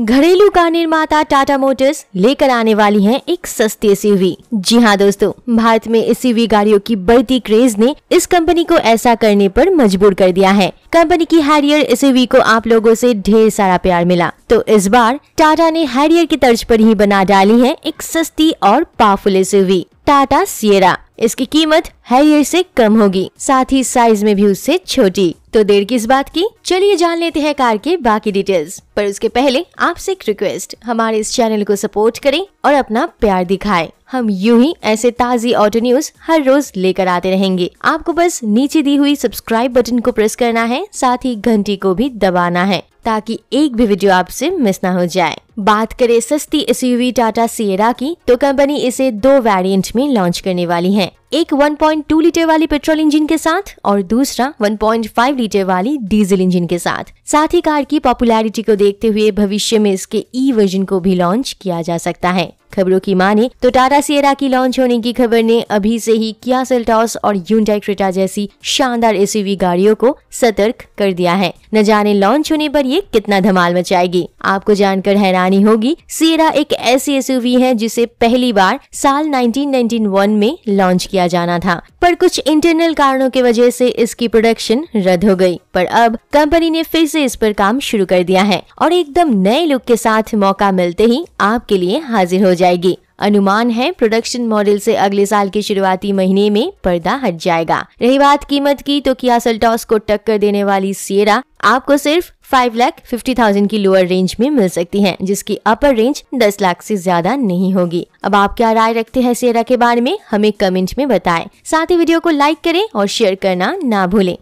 घरेलू कार निर्माता टाटा मोटर्स लेकर आने वाली है एक सस्ती एसयूवी जी हाँ दोस्तों भारत में एसयूवी गाड़ियों की बढ़ती क्रेज ने इस कंपनी को ऐसा करने पर मजबूर कर दिया है कंपनी की हैरियर एसयूवी को आप लोगों से ढेर सारा प्यार मिला तो इस बार टाटा ने हैरियर की तर्ज पर ही बना डाली है एक सस्ती और पावरफुल एस टाटा सियरा इसकी कीमत हैरियर से कम होगी साथ ही साइज में भी उससे छोटी तो देर किस बात की चलिए जान लेते हैं कार के बाकी डिटेल्स पर उसके पहले आपसे एक रिक्वेस्ट हमारे इस चैनल को सपोर्ट करें और अपना प्यार दिखाएं हम यूं ही ऐसे ताजी ऑटो न्यूज हर रोज लेकर आते रहेंगे आपको बस नीचे दी हुई सब्सक्राइब बटन को प्रेस करना है साथ ही घंटी को भी दबाना है ताकि एक भी वीडियो आपसे मिस ना हो जाए बात करें सस्ती एसयूवी टाटा सियरा की तो कंपनी इसे दो वेरिएंट में लॉन्च करने वाली है ね एक 1.2 लीटर वाली पेट्रोल इंजन के साथ और दूसरा 1.5 लीटर वाली डीजल इंजन के साथ साथ ही कार की पॉपुलैरिटी को देखते हुए भविष्य में इसके ई वर्जन को भी लॉन्च किया जा सकता है खबरों की माने तो टाटा सियरा की लॉन्च होने की खबर ने अभी से ही किया सेल्टॉस और यूनडाई क्रेटा जैसी शानदार एसयूवी गाड़ियों को सतर्क कर दिया है न जाने लॉन्च होने पर ये कितना धमाल मचाएगी आपको जानकर हैरानी होगी सियरा एक ऐसी एसयूवी है जिसे पहली बार साल 1991 में लॉन्च किया किया जाना था पर कुछ इंटरनल कारणों की वजह से इसकी प्रोडक्शन रद्द हो गई पर अब कंपनी ने फिर से इस पर काम शुरू कर दिया है और एकदम नए लुक के साथ मौका मिलते ही आपके लिए हाजिर हो जाएगी अनुमान है प्रोडक्शन मॉडल से अगले साल के शुरुआती महीने में पर्दा हट जाएगा रही बात कीमत की तो किया सल्टॉस को टक्कर देने वाली सियरा आपको सिर्फ फाइव लाख फिफ्टी थाउजेंड की लोअर रेंज में मिल सकती है जिसकी अपर रेंज दस लाख से ज्यादा नहीं होगी अब आप क्या राय रखते हैं सियरा के बारे में हमें कमेंट में बताएं साथ ही वीडियो को लाइक करें और शेयर करना ना भूलें